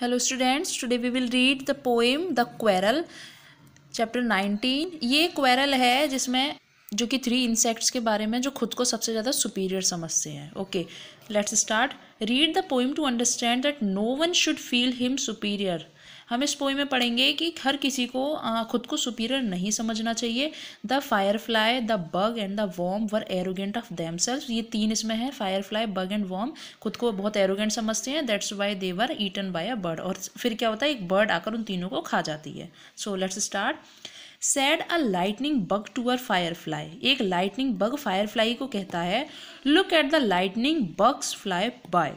Hello students today we will read the poem the quarrel chapter nineteen ये quarrel है जिसमें जो कि थ्री इंसेक्ट्स के बारे में जो खुद को सबसे ज़्यादा सुपीरियर समझते हैं okay let's start read the poem to understand that no one should feel him superior हम इस पोई में पढ़ेंगे कि हर किसी को खुद को सुपीरियर नहीं समझना चाहिए the firefly the bug and the worm were arrogant of them ये तीन इसमें है firefly bug and worm खुद को बहुत एरोगेंट समझते हैं that's why they were eaten by a bird और फिर क्या होता है एक बर्ड आकर उन तीनों को खा जाती है so let's start said a lightning bug to uh firefly एक लाइटनिंग बग फायरफ्लाई को कहता है look at the lightning bugs fly by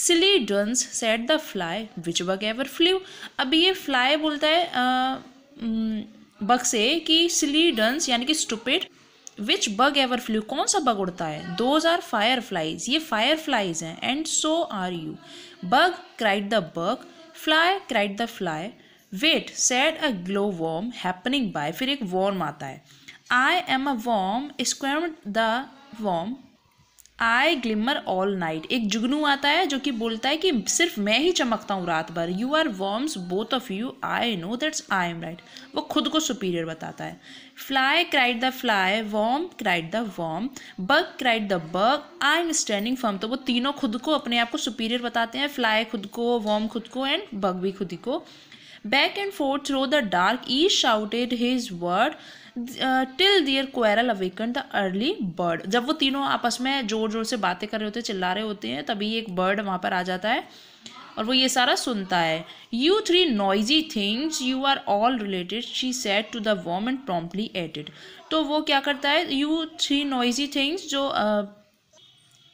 silly dunce said the fly which bug ever flew अब ये फ्लाई बोलता है बग से कि सिली डंस यानी कि stupid which bug ever flew कौन सा बग उड़ता है दोज आर फायर फ्लाइज ये फायर फ्लाइज हैं and so are you bug cried the bug fly cried the fly wait said a glow worm happening by फिर एक worm आता है I am a worm squirmed the worm I glimmer all night एक जुगनू आता है जो कि बोलता है कि सिर्फ मैं ही चमकता हूँ रात भर you are worms both of you I know that's I am right वो खुद को सुपीरियर बताता है fly cried the fly worm cried the worm bug cried the bug I am standing firm तो वो तीनों खुद को अपने आप को सुपीरियर बताते हैं फ्लाई खुद को वॉम खुद को एंड बग भी खुद को back and forth through the dark, each shouted his word. Till their quarrel awaken the early bird जब वो तीनों आपस में जोर जोर से बातें कर रहे होते हैं चिल्ला रहे होते हैं तभी एक बर्ड वहाँ पर आ जाता है और वो ये सारा सुनता है you three noisy things you are all related she said to the worm and promptly तो वो क्या करता है यू थ्री नॉइजी थिंग्स जो uh,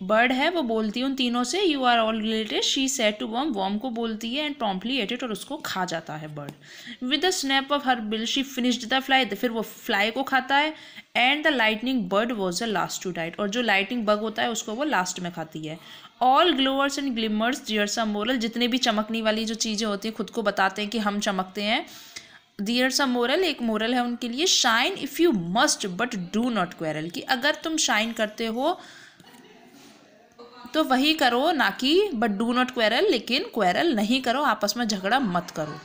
बर्ड है वो बोलती है उन तीनों से you are all related she said to worm worm को बोलती है एंड प्रॉम्पली एट इट और उसको खा जाता है bird with the snap of her bill she finished the fly फिर वो फ्लाई को खाता है and the lightning bird was a last to die और जो लाइटनिंग बग होता है उसको वो लास्ट में खाती है all glowers and glimmers dears are moral जितने भी चमकने वाली जो चीज़ें होती हैं खुद को बताते हैं कि हम चमकते हैं दियर्स अ मोरल एक मोरल है उनके लिए shine if you must but do not quarrel कि अगर तुम शाइन करते हो तो वही करो ना कि बट डू नॉट क्वेरल लेकिन क्वेरल नहीं करो आपस में झगड़ा मत करो